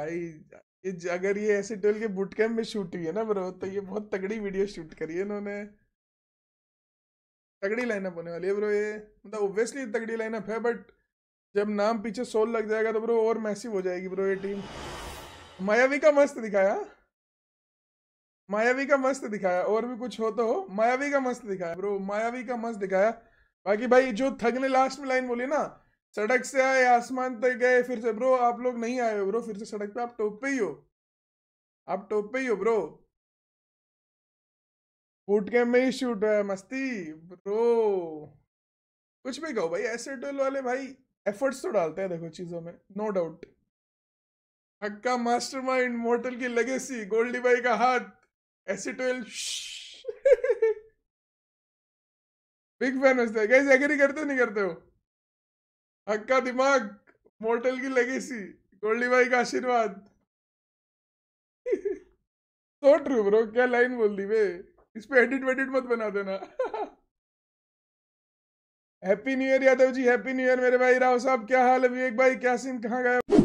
भाई ये अगर ये ऐसे ट्वेल्व के बुट कैम्प में शूट हुई है ना ब्रो तो ये बहुत तगड़ी वीडियो शूट करी है इन्होंने तगड़ी लाइनअप होने वाली है ब्रो ये मतलब ओब्वियसली तगड़ी लाइनअप है बट जब नाम पीछे सोल लग जाएगा तो ब्रो और मैसिव हो जाएगी ब्रो ये टीम मायावी का मस्त दिखाया मायावी का मस्त दिखाया और भी कुछ हो तो हो मायावी का मस्त दिखाया ब्रो मायावी का मस्त दिखाया बाकी भाई जो थग ने लास्ट में लाइन बोली ना सड़क से आए आसमान तक गए फिर से ब्रो आप लोग नहीं आए हो ब्रो फिर से सड़क पे आप टॉप पे ही हो आप टॉप पे ही हो ब्रो बूट कैम्प में ही शूट है मस्ती ब्रो कुछ भी कहो भाई ऐसे टोल वाले भाई एफर्ट्स तो डालते हैं देखो चीज़ों में नो डाउट हक्का मास्टरमाइंड मोटल की लेगेसी गोल्डी भाई का हाथ ऐसे टोल बिग फैन हंसते गैस एग्री करते नहीं करते हो हक्का दिमाग मोटल की लेगेसी गोल्डी भाई का आशीर्वाद तो ट्रू ब्रो क्या लाइन बोल दी वे इस पे एडिट वेडिट मत बना देना happy new year Yadav ji happy new year मेरे भाई राव साहब क्या हाल है विवेक भाई क्या सीन कहाँ गया